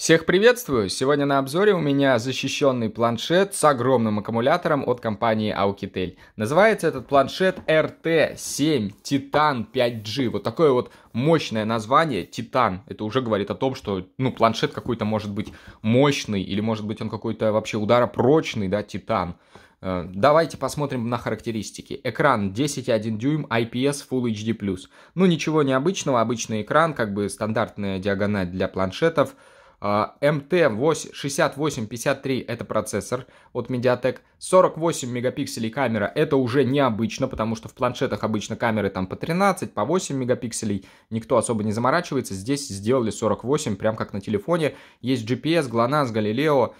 Всех приветствую! Сегодня на обзоре у меня защищенный планшет с огромным аккумулятором от компании Aukitel. Называется этот планшет RT7 Titan 5G. Вот такое вот мощное название Titan. Это уже говорит о том, что ну, планшет какой-то может быть мощный или может быть он какой-то вообще ударопрочный, да, Titan. Э, давайте посмотрим на характеристики. Экран 10,1 дюйм, IPS Full HD+. Ну, ничего необычного, обычный экран, как бы стандартная диагональ для планшетов. MT6853 а, это процессор от Mediatek. 48 мегапикселей камера это уже необычно, потому что в планшетах обычно камеры там по 13, по 8 мегапикселей. Никто особо не заморачивается. Здесь сделали 48, прям как на телефоне. Есть GPS, GLONASS, Galileo.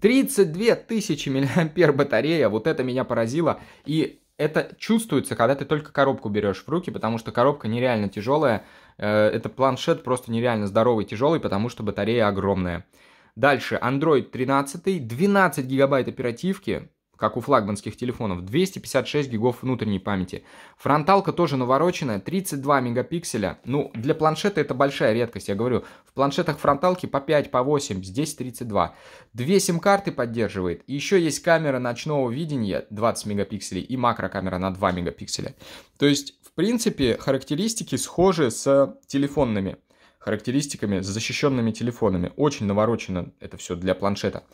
32 тысячи миллиампер батарея, вот это меня поразило. И это чувствуется, когда ты только коробку берешь в руки, потому что коробка нереально тяжелая. Э, это планшет просто нереально здоровый, тяжелый, потому что батарея огромная. Дальше, Android 13, 12 гигабайт оперативки, как у флагманских телефонов, 256 гигов внутренней памяти. Фронталка тоже навороченная, 32 мегапикселя. Ну, для планшета это большая редкость, я говорю. В планшетах фронталки по 5, по 8, здесь 32. Две сим-карты поддерживает. еще есть камера ночного видения 20 мегапикселей и макрокамера на 2 мегапикселя. То есть, в принципе, характеристики схожи с телефонными характеристиками, с защищенными телефонами. Очень наворочено это все для планшета.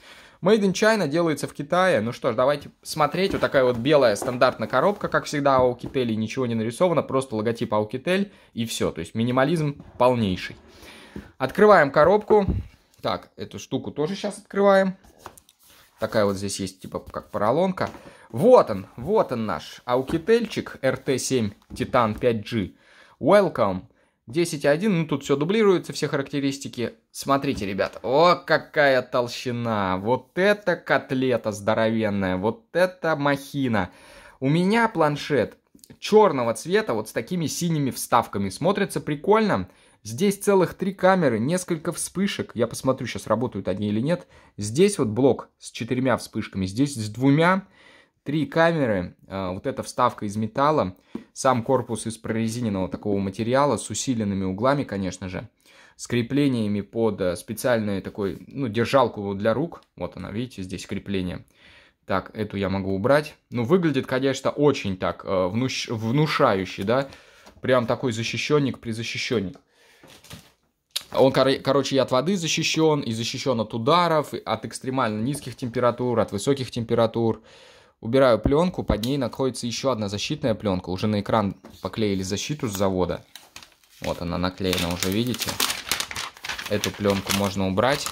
Made in China делается в Китае. Ну что ж, давайте смотреть. Вот такая вот белая стандартная коробка, как всегда, у Alcatel. Ничего не нарисовано, просто логотип Alcatel и все. То есть минимализм полнейший. Открываем коробку. Так, эту штуку тоже сейчас открываем. Такая вот здесь есть, типа, как поролонка. Вот он, вот он наш Аукительчик RT7 Titan 5G. Welcome. 10.1, ну тут все дублируется, все характеристики. Смотрите, ребят, о, какая толщина, вот это котлета здоровенная, вот это махина. У меня планшет черного цвета, вот с такими синими вставками, смотрится прикольно. Здесь целых три камеры, несколько вспышек. Я посмотрю, сейчас работают они или нет. Здесь вот блок с четырьмя вспышками, здесь с двумя. Три камеры, э, вот эта вставка из металла, сам корпус из прорезиненного такого материала с усиленными углами, конечно же, с креплениями под э, специальную такой, ну, держалку для рук. Вот она, видите, здесь крепление. Так, эту я могу убрать. Ну, выглядит, конечно, очень так э, внуш... внушающе, да. Прям такой защищенник при защищенник. Он, кор короче, и от воды защищен, и защищен от ударов, от экстремально низких температур, от высоких температур убираю пленку, под ней находится еще одна защитная пленка. Уже на экран поклеили защиту с завода. Вот она наклеена уже, видите? Эту пленку можно убрать.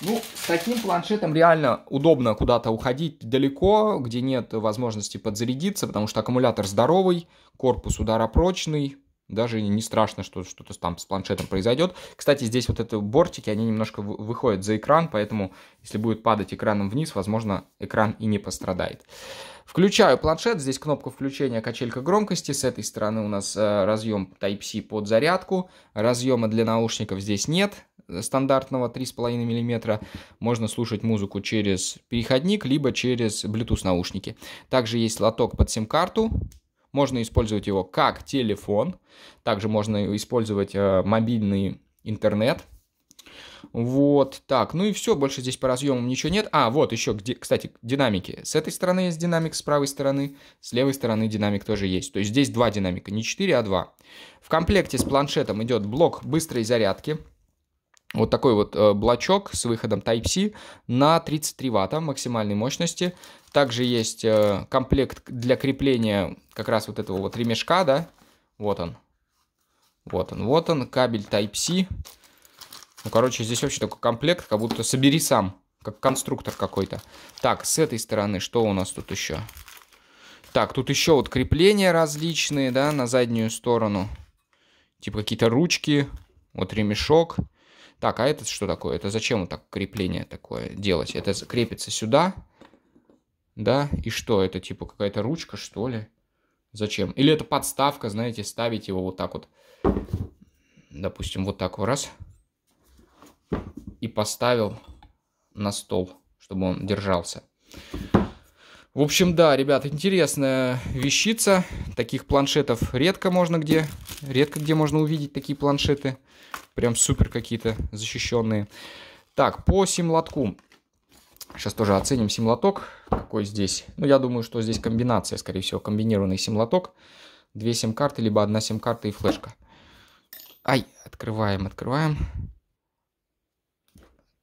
Ну, с таким планшетом реально удобно куда-то уходить далеко, где нет возможности подзарядиться, потому что аккумулятор здоровый, корпус ударопрочный, даже не страшно, что что-то там с планшетом произойдет. Кстати, здесь вот эти бортики, они немножко выходят за экран, поэтому если будет падать экраном вниз, возможно, экран и не пострадает. Включаю планшет, здесь кнопка включения, качелька громкости, с этой стороны у нас э, разъем Type-C под зарядку, разъема для наушников здесь нет, э, стандартного 3,5 мм, можно слушать музыку через переходник, либо через Bluetooth наушники. Также есть лоток под сим-карту, можно использовать его как телефон, также можно использовать э, мобильный интернет. Вот так, ну и все, больше здесь по разъемам ничего нет. А, вот еще, где, кстати, динамики. С этой стороны есть динамик, с правой стороны, с левой стороны динамик тоже есть. То есть здесь два динамика, не 4, а 2. В комплекте с планшетом идет блок быстрой зарядки вот такой вот э, блочок с выходом Type-C на 33 ватта максимальной мощности. Также есть э, комплект для крепления как раз вот этого вот ремешка, да. Вот он. Вот он, вот он, кабель Type-C. Ну, короче, здесь вообще такой комплект, как будто собери сам, как конструктор какой-то. Так, с этой стороны что у нас тут еще? Так, тут еще вот крепления различные, да, на заднюю сторону. Типа какие-то ручки, вот ремешок. Ремешок. Так, а это что такое? Это зачем вот так крепление такое делать? Это крепится сюда, да? И что, это типа какая-то ручка, что ли? Зачем? Или это подставка, знаете, ставить его вот так вот. Допустим, вот так вот раз. И поставил на стол, чтобы он держался. В общем, да, ребят, интересная вещица. Таких планшетов редко можно где, редко где можно увидеть такие планшеты. Прям супер какие-то защищенные. Так, по симлотку, Сейчас тоже оценим симлоток, какой здесь. Ну, я думаю, что здесь комбинация, скорее всего, комбинированный симлоток, Две сим-карты, либо одна сим-карта и флешка. Ай, открываем, открываем.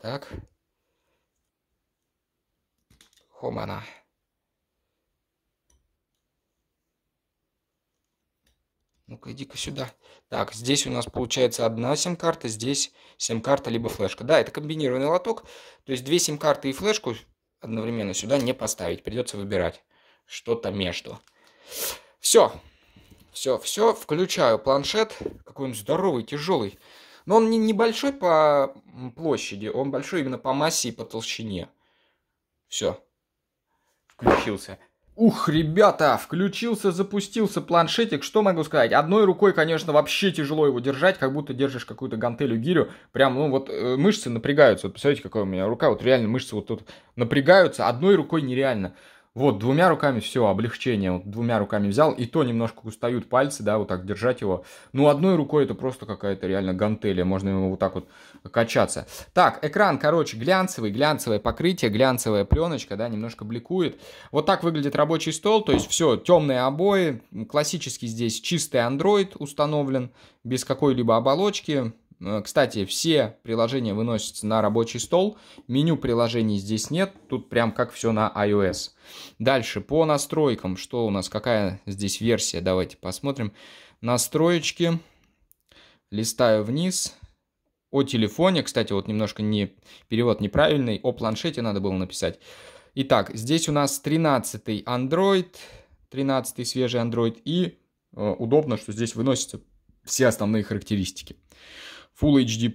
Так. Хом она. Ну-ка, иди-ка сюда. Так, здесь у нас получается одна сим-карта, здесь сим-карта либо флешка. Да, это комбинированный лоток. То есть две сим-карты и флешку одновременно сюда не поставить. Придется выбирать что-то между. Все. Все, все. Включаю планшет. Какой он здоровый, тяжелый. Но он не небольшой по площади, он большой именно по массе и по толщине. Все. Включился. Ух, ребята, включился, запустился планшетик. Что могу сказать? Одной рукой, конечно, вообще тяжело его держать, как будто держишь какую-то гантелью, гирю. Прям, ну вот, э, мышцы напрягаются. Вот посмотрите, какая у меня рука. Вот реально мышцы вот тут напрягаются. Одной рукой нереально. Вот, двумя руками все, облегчение. Вот двумя руками взял, и то немножко устают пальцы, да, вот так держать его. Ну, одной рукой это просто какая-то реально гантели, можно его вот так вот качаться. Так, экран, короче, глянцевый, глянцевое покрытие, глянцевая пленочка, да, немножко бликует. Вот так выглядит рабочий стол, то есть все, темные обои, классический здесь чистый Android установлен, без какой-либо оболочки, Э, кстати, все приложения выносятся на рабочий стол. Меню приложений здесь нет. Тут прям как все на iOS. Дальше, по настройкам. Что у нас? Какая здесь версия? Давайте посмотрим. Настроечки. Листаю вниз. О телефоне, кстати, вот немножко не перевод неправильный. О планшете надо было написать. Итак, здесь у нас 13-й Android. 13-й свежий Android. И э, удобно, что здесь выносятся все основные характеристики. Full HD+,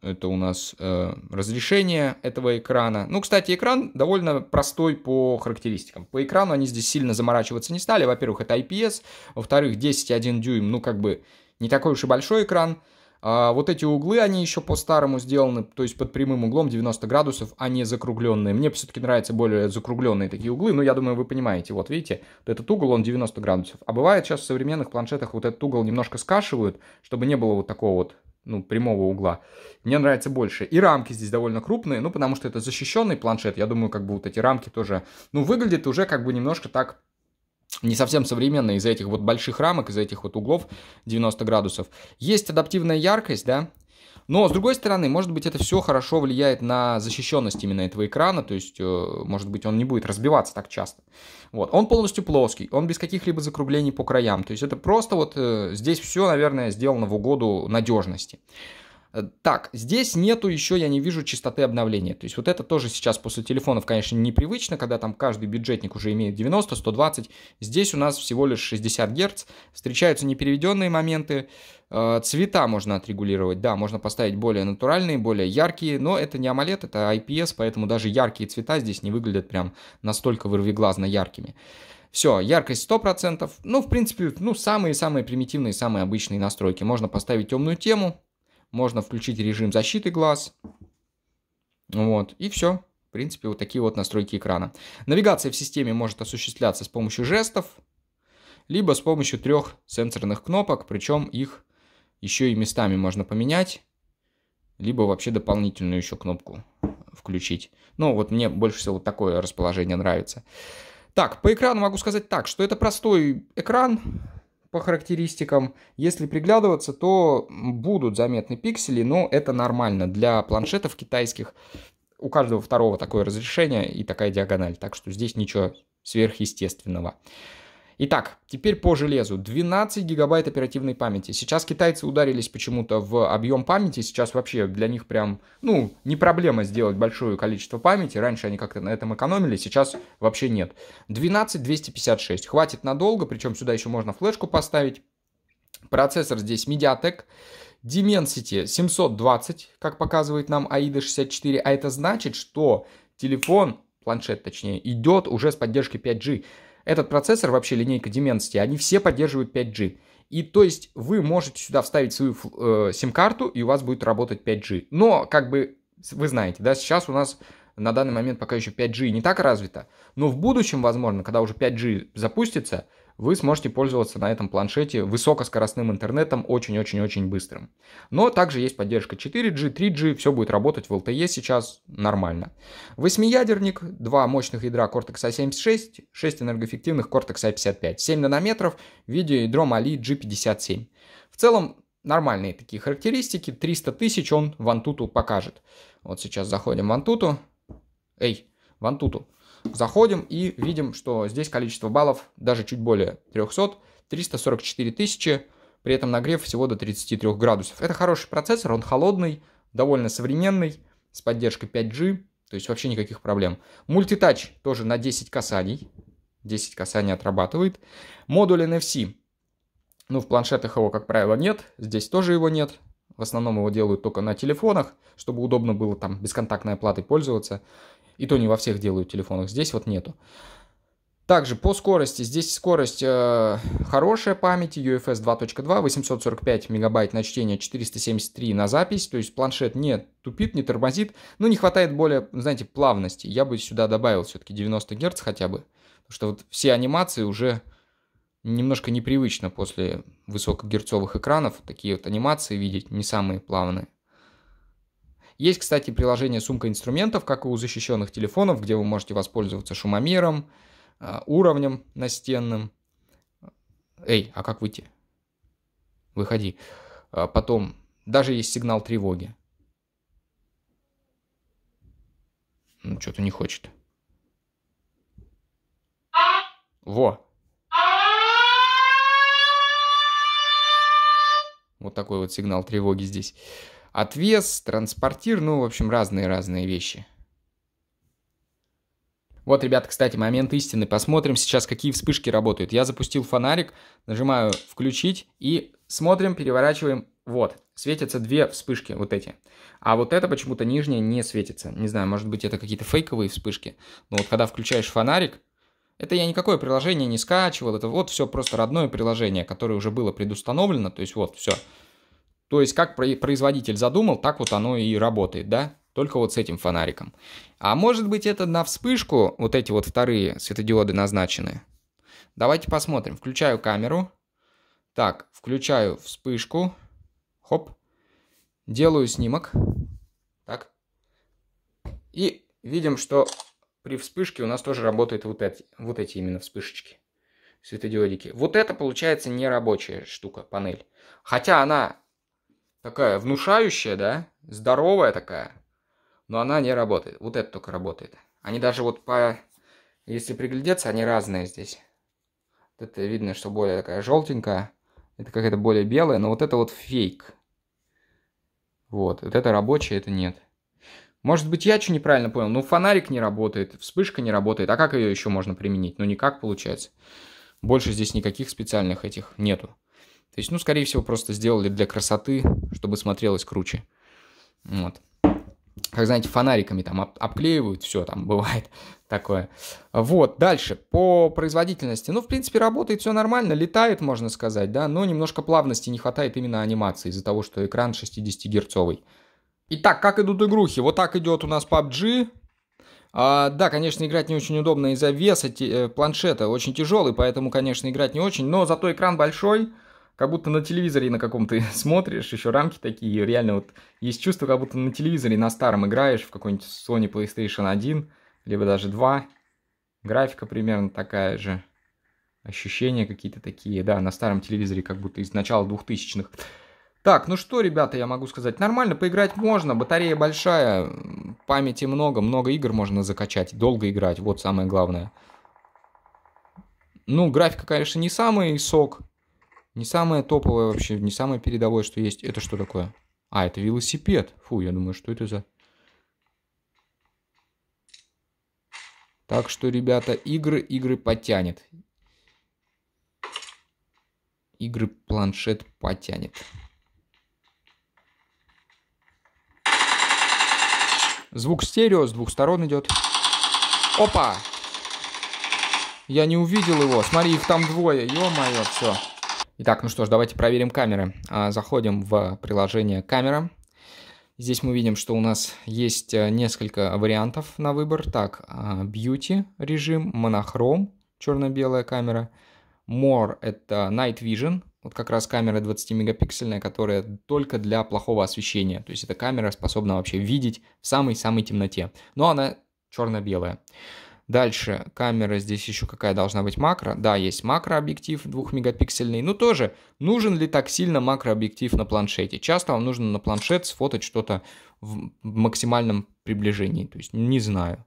это у нас э, разрешение этого экрана. Ну, кстати, экран довольно простой по характеристикам. По экрану они здесь сильно заморачиваться не стали. Во-первых, это IPS. Во-вторых, 10,1 дюйм, ну, как бы не такой уж и большой экран. А вот эти углы, они еще по-старому сделаны, то есть под прямым углом 90 градусов, а не закругленные. Мне все-таки нравятся более закругленные такие углы, но я думаю, вы понимаете. Вот видите, вот этот угол, он 90 градусов. А бывает сейчас в современных планшетах вот этот угол немножко скашивают, чтобы не было вот такого вот ну, прямого угла. Мне нравится больше. И рамки здесь довольно крупные, ну, потому что это защищенный планшет. Я думаю, как бы вот эти рамки тоже, ну, выглядят уже как бы немножко так не совсем современно из-за этих вот больших рамок, из-за этих вот углов 90 градусов. Есть адаптивная яркость, да, но, с другой стороны, может быть, это все хорошо влияет на защищенность именно этого экрана, то есть, э, может быть, он не будет разбиваться так часто. Вот. Он полностью плоский, он без каких-либо закруглений по краям, то есть это просто вот э, здесь все, наверное, сделано в угоду надежности. Э, так, здесь нету еще, я не вижу частоты обновления. То есть вот это тоже сейчас после телефонов, конечно, непривычно, когда там каждый бюджетник уже имеет 90, 120. Здесь у нас всего лишь 60 Гц. Встречаются непереведенные моменты. Э, цвета можно отрегулировать, да, можно поставить более натуральные, более яркие, но это не AMOLED, это IPS, поэтому даже яркие цвета здесь не выглядят прям настолько вырвиглазно яркими. Все, яркость 100%. Ну, в принципе, ну, самые-самые примитивные, самые обычные настройки. Можно поставить темную тему, можно включить режим защиты глаз. Вот, и все. В принципе, вот такие вот настройки экрана. Навигация в системе может осуществляться с помощью жестов, либо с помощью трех сенсорных кнопок, причем их еще и местами можно поменять, либо вообще дополнительную еще кнопку включить. Ну, вот мне больше всего вот такое расположение нравится. Так, по экрану могу сказать так, что это простой экран, по характеристикам. Если приглядываться, то будут заметны пиксели, но это нормально для планшетов китайских. У каждого второго такое разрешение и такая диагональ, так что здесь ничего сверхъестественного. Итак, теперь по железу. 12 гигабайт оперативной памяти. Сейчас китайцы ударились почему-то в объем памяти. Сейчас вообще для них прям, ну, не проблема сделать большое количество памяти. Раньше они как-то на этом экономили, сейчас вообще нет. 12 256. Хватит надолго, причем сюда еще можно флешку поставить. Процессор здесь Mediatek. Dimensity 720, как показывает нам AIDA 64. А это значит, что телефон, планшет точнее, идет уже с поддержкой 5G этот процессор, вообще линейка Dimensity, они все поддерживают 5G. И то есть вы можете сюда вставить свою э, сим-карту, и у вас будет работать 5G. Но, как бы, вы знаете, да, сейчас у нас на данный момент пока еще 5G не так развито, но в будущем, возможно, когда уже 5G запустится, вы сможете пользоваться на этом планшете высокоскоростным интернетом, очень-очень-очень быстрым. Но также есть поддержка 4G, 3G, все будет работать в LTE сейчас нормально. Восьмиядерник, два мощных ядра Cortex-A76, 6 энергоэффективных Cortex-A55, 7 нанометров в виде ядро Mali G57. В целом, нормальные такие характеристики, 300 тысяч он в Antutu покажет. Вот сейчас заходим в Antutu. Эй, в Antutu. Заходим и видим, что здесь количество баллов даже чуть более 300, 344 тысячи, при этом нагрев всего до 33 градусов. Это хороший процессор, он холодный, довольно современный, с поддержкой 5G, то есть вообще никаких проблем. Мультитач тоже на 10 касаний, 10 касаний отрабатывает. Модуль NFC, ну в планшетах его, как правило, нет, здесь тоже его нет, в основном его делают только на телефонах, чтобы удобно было там бесконтактной оплатой пользоваться. И то не во всех делают телефонах, здесь вот нету. Также по скорости. Здесь скорость э, хорошая памяти, UFS 2.2, 845 мегабайт на чтение, 473 на запись. То есть планшет не тупит, не тормозит. Но не хватает более, знаете, плавности. Я бы сюда добавил все-таки 90 Гц хотя бы. Потому что вот все анимации уже немножко непривычно после высокогерцовых экранов. Такие вот анимации видеть не самые плавные. Есть, кстати, приложение «Сумка инструментов», как и у защищенных телефонов, где вы можете воспользоваться шумомером, а, уровнем настенным. Эй, а как выйти? Выходи. А потом, даже есть сигнал тревоги. Ну, что-то не хочет. Во! Вот такой вот сигнал тревоги здесь отвес, транспортир, ну, в общем, разные-разные вещи. Вот, ребята, кстати, момент истины. Посмотрим сейчас, какие вспышки работают. Я запустил фонарик, нажимаю «Включить» и смотрим, переворачиваем. Вот, светятся две вспышки, вот эти. А вот это почему-то нижняя не светится. Не знаю, может быть, это какие-то фейковые вспышки. Но вот когда включаешь фонарик, это я никакое приложение не скачивал, это вот все просто родное приложение, которое уже было предустановлено, то есть вот все. То есть, как производитель задумал, так вот оно и работает, да? Только вот с этим фонариком. А может быть, это на вспышку вот эти вот вторые светодиоды назначены? Давайте посмотрим. Включаю камеру. Так, включаю вспышку. Хоп. Делаю снимок. Так. И видим, что при вспышке у нас тоже работают вот эти, вот эти именно вспышечки, светодиодики. Вот это, получается, не рабочая штука, панель. Хотя она такая внушающая, да, здоровая такая, но она не работает. Вот это только работает. Они даже вот по... Если приглядеться, они разные здесь. это видно, что более такая желтенькая. Это какая-то более белая, но вот это вот фейк. Вот, вот это рабочее, это нет. Может быть, я что неправильно понял? Ну, фонарик не работает, вспышка не работает. А как ее еще можно применить? Ну, никак получается. Больше здесь никаких специальных этих нету. То есть, ну, скорее всего, просто сделали для красоты, чтобы смотрелось круче. Вот. Как, знаете, фонариками там об, обклеивают, все там бывает такое. Вот, дальше, по производительности. Ну, в принципе, работает все нормально, летает, можно сказать, да, но немножко плавности не хватает именно анимации из-за того, что экран 60-герцовый. Итак, как идут игрухи? Вот так идет у нас PUBG, а, да, конечно, играть не очень удобно из-за веса э, планшета, очень тяжелый, поэтому, конечно, играть не очень, но зато экран большой, как будто на телевизоре на каком ты смотришь, еще рамки такие, реально вот есть чувство, как будто на телевизоре на старом играешь в какой-нибудь Sony PlayStation 1, либо даже 2. Графика примерно такая же. Ощущения какие-то такие, да, на старом телевизоре, как будто из начала 2000-х. Так, ну что, ребята, я могу сказать, нормально, поиграть можно, батарея большая, памяти много, много игр можно закачать, долго играть, вот самое главное. Ну, графика, конечно, не самый сок, не самое топовое вообще, не самое передовое, что есть. Это что такое? А, это велосипед. Фу, я думаю, что это за... Так что, ребята, игры, игры потянет. Игры планшет потянет. Звук стерео с двух сторон идет. Опа! Я не увидел его. Смотри, их там двое. Ё-моё, все. Итак, ну что ж, давайте проверим камеры. А, заходим в приложение «Камера». Здесь мы видим, что у нас есть э, несколько вариантов на выбор. Так, а, Beauty режим, монохром, черно-белая камера. More — это Night Vision, вот как раз камера 20-мегапиксельная, которая только для плохого освещения. То есть эта камера способна вообще видеть в самой-самой темноте. Но она черно-белая. Дальше камера здесь еще какая должна быть макро. Да, есть макрообъектив 2-мегапиксельный. Ну тоже, нужен ли так сильно макрообъектив на планшете? Часто вам нужно на планшет сфотать что-то в максимальном приближении. То есть не знаю,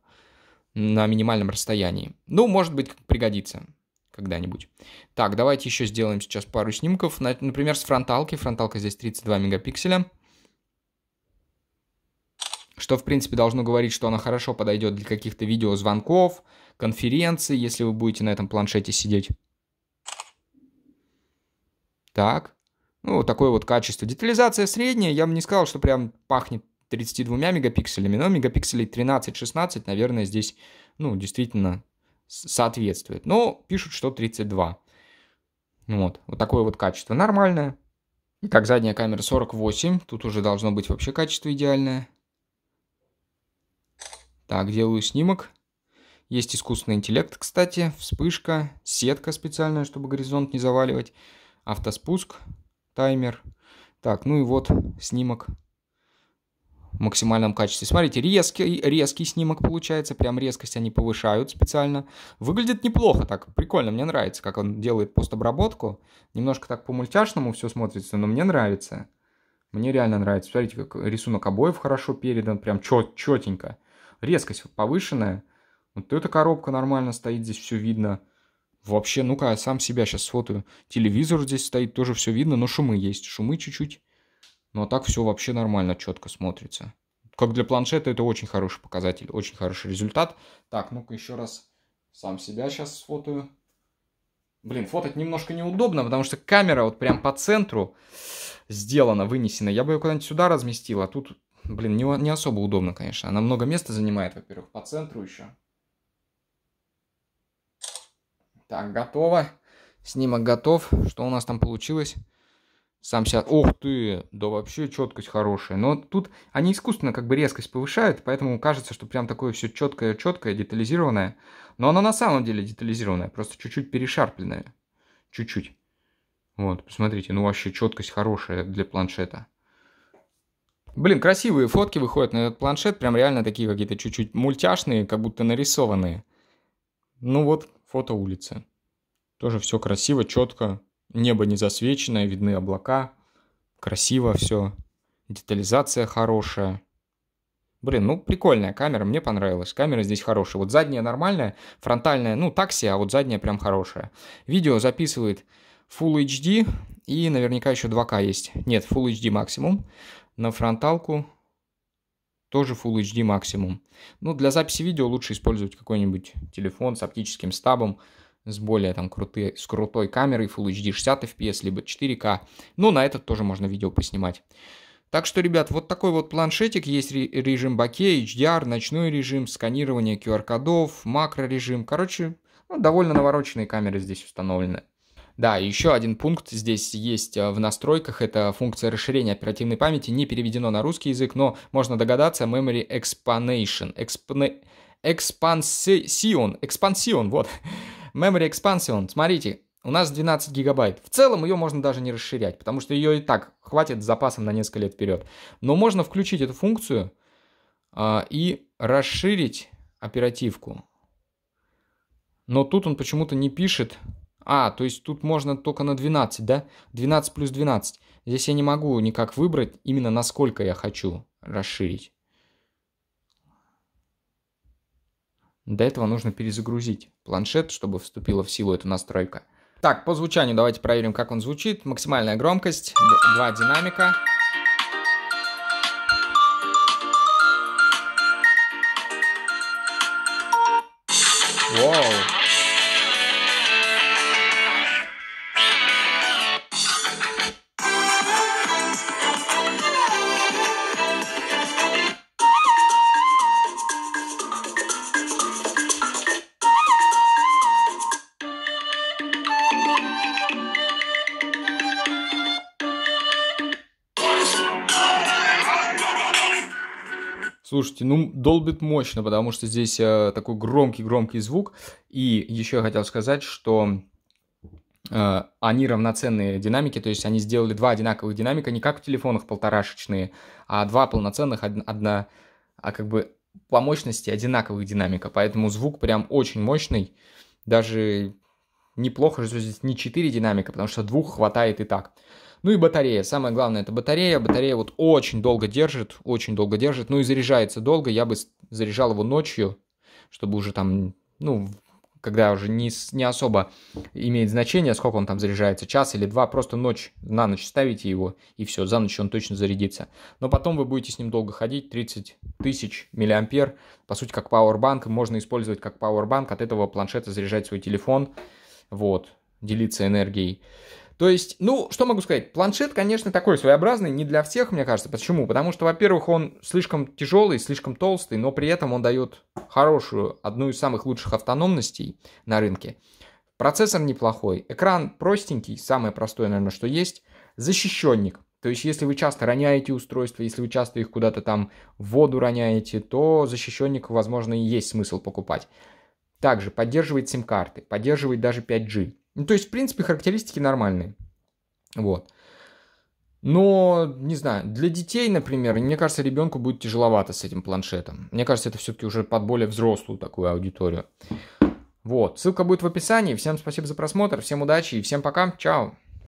на минимальном расстоянии. Ну, может быть, пригодится когда-нибудь. Так, давайте еще сделаем сейчас пару снимков. Например, с фронталки. Фронталка здесь 32 мегапикселя что, в принципе, должно говорить, что она хорошо подойдет для каких-то видеозвонков, конференций, если вы будете на этом планшете сидеть. Так. Ну, вот такое вот качество. Детализация средняя. Я бы не сказал, что прям пахнет 32 мегапикселями, но мегапикселей 13-16, наверное, здесь, ну, действительно соответствует. Но пишут, что 32. Ну вот, вот такое вот качество нормальное. И как задняя камера 48, тут уже должно быть вообще качество идеальное. Так, делаю снимок. Есть искусственный интеллект, кстати, вспышка, сетка специальная, чтобы горизонт не заваливать, автоспуск, таймер. Так, ну и вот снимок в максимальном качестве. Смотрите, резкий, резкий снимок получается, прям резкость они повышают специально. Выглядит неплохо так, прикольно, мне нравится, как он делает постобработку. Немножко так по-мультяшному все смотрится, но мне нравится. Мне реально нравится. Смотрите, как рисунок обоев хорошо передан, прям чет четенько резкость повышенная. Вот эта коробка нормально стоит, здесь все видно. Вообще, ну-ка, сам себя сейчас сфотаю. Телевизор здесь стоит, тоже все видно, но шумы есть. Шумы чуть-чуть. Ну а так все вообще нормально, четко смотрится. Как для планшета это очень хороший показатель, очень хороший результат. Так, ну-ка еще раз сам себя сейчас сфотаю. Блин, фотать немножко неудобно, потому что камера вот прям по центру сделана, вынесена. Я бы ее куда-нибудь сюда разместил, а тут Блин, не, не особо удобно, конечно. Она много места занимает, во-первых, по центру еще. Так, готово. Снимок готов. Что у нас там получилось? Сам сейчас... Ух ты! Да вообще четкость хорошая. Но тут они искусственно как бы резкость повышают, поэтому кажется, что прям такое все четкое-четкое, детализированное. Но оно на самом деле детализированное, просто чуть-чуть перешарпленное. Чуть-чуть. Вот, посмотрите, ну вообще четкость хорошая для планшета. Блин, красивые фотки выходят на этот планшет, прям реально такие какие-то чуть-чуть мультяшные, как будто нарисованные. Ну вот, фото улицы. Тоже все красиво, четко. Небо не засвеченное, видны облака. Красиво все. Детализация хорошая. Блин, ну прикольная камера, мне понравилась. Камера здесь хорошая. Вот задняя нормальная, фронтальная, ну такси, а вот задняя прям хорошая. Видео записывает Full HD и наверняка еще 2К есть. Нет, Full HD максимум на фронталку тоже Full HD максимум. Ну, для записи видео лучше использовать какой-нибудь телефон с оптическим стабом, с более там крутой, с крутой камерой Full HD 60 FPS, либо 4К. Ну, на этот тоже можно видео поснимать. Так что, ребят, вот такой вот планшетик. Есть режим боке, HDR, ночной режим, сканирование QR-кодов, макро режим. Короче, ну, довольно навороченные камеры здесь установлены. Да, еще один пункт здесь есть э, в настройках, это функция расширения оперативной памяти, не переведено на русский язык, но можно догадаться, memory expansion, expansion, expansion, вот, memory expansion, смотрите, у нас 12 гигабайт. В целом ее можно даже не расширять, потому что ее и так хватит с запасом на несколько лет вперед. Но можно включить эту функцию э, и расширить оперативку. Но тут он почему-то не пишет а, то есть тут можно только на 12, да? 12 плюс 12. Здесь я не могу никак выбрать именно насколько я хочу расширить. До этого нужно перезагрузить планшет, чтобы вступила в силу эта настройка. Так, по звучанию давайте проверим, как он звучит. Максимальная громкость, два динамика. Слушайте, ну, долбит мощно, потому что здесь э, такой громкий-громкий звук. И еще я хотел сказать, что э, они равноценные динамики, то есть они сделали два одинаковых динамика, не как в телефонах полторашечные, а два полноценных, одна, а как бы по мощности одинаковых динамика. Поэтому звук прям очень мощный. Даже неплохо, что здесь не четыре динамика, потому что двух хватает и так. Ну и батарея. Самое главное это батарея. Батарея вот очень долго держит, очень долго держит. Ну и заряжается долго. Я бы заряжал его ночью, чтобы уже там, ну, когда уже не, не особо имеет значение, сколько он там заряжается, час или два, просто ночь, на ночь ставите его, и все, за ночь он точно зарядится. Но потом вы будете с ним долго ходить, 30 тысяч миллиампер, по сути, как пауэрбанк, можно использовать как пауэрбанк, от этого планшета заряжать свой телефон, вот, делиться энергией. То есть, ну, что могу сказать? Планшет, конечно, такой своеобразный, не для всех, мне кажется. Почему? Потому что, во-первых, он слишком тяжелый, слишком толстый, но при этом он дает хорошую, одну из самых лучших автономностей на рынке. Процессор неплохой, экран простенький, самое простое, наверное, что есть. Защищенник. То есть, если вы часто роняете устройства, если вы часто их куда-то там в воду роняете, то защищенник, возможно, и есть смысл покупать. Также поддерживает сим-карты, поддерживает даже 5G. Ну, то есть, в принципе, характеристики нормальные. Вот. Но, не знаю, для детей, например, мне кажется, ребенку будет тяжеловато с этим планшетом. Мне кажется, это все-таки уже под более взрослую такую аудиторию. Вот, ссылка будет в описании. Всем спасибо за просмотр, всем удачи и всем пока. Чао.